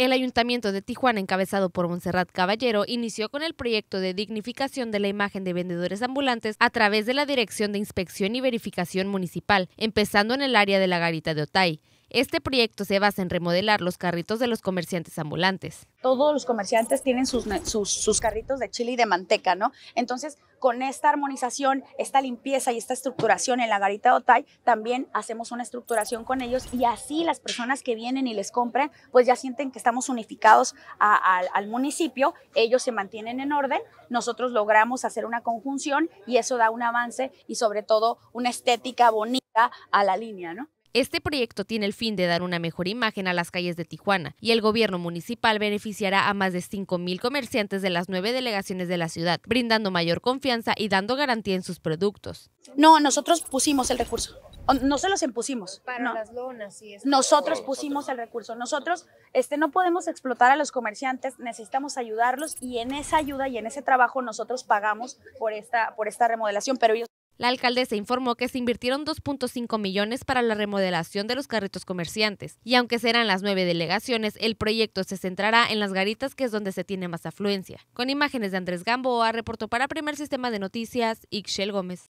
El Ayuntamiento de Tijuana, encabezado por Monserrat Caballero, inició con el proyecto de dignificación de la imagen de vendedores ambulantes a través de la Dirección de Inspección y Verificación Municipal, empezando en el área de la Garita de Otay. Este proyecto se basa en remodelar los carritos de los comerciantes ambulantes. Todos los comerciantes tienen sus, sus carritos de chile y de manteca, ¿no? Entonces, con esta armonización, esta limpieza y esta estructuración en la garita Otay, también hacemos una estructuración con ellos y así las personas que vienen y les compran, pues ya sienten que estamos unificados al municipio, ellos se mantienen en orden, nosotros logramos hacer una conjunción y eso da un avance y sobre todo una estética bonita a la línea, ¿no? Este proyecto tiene el fin de dar una mejor imagen a las calles de Tijuana y el gobierno municipal beneficiará a más de 5.000 comerciantes de las nueve delegaciones de la ciudad, brindando mayor confianza y dando garantía en sus productos. No, nosotros pusimos el recurso. No se los impusimos. Para las lonas Nosotros pusimos el recurso. Nosotros este, no podemos explotar a los comerciantes, necesitamos ayudarlos y en esa ayuda y en ese trabajo nosotros pagamos por esta, por esta remodelación, pero la alcaldesa informó que se invirtieron 2.5 millones para la remodelación de los carritos comerciantes y aunque serán las nueve delegaciones, el proyecto se centrará en las garitas que es donde se tiene más afluencia. Con imágenes de Andrés Gamboa, reportó para Primer Sistema de Noticias, Ixchel Gómez.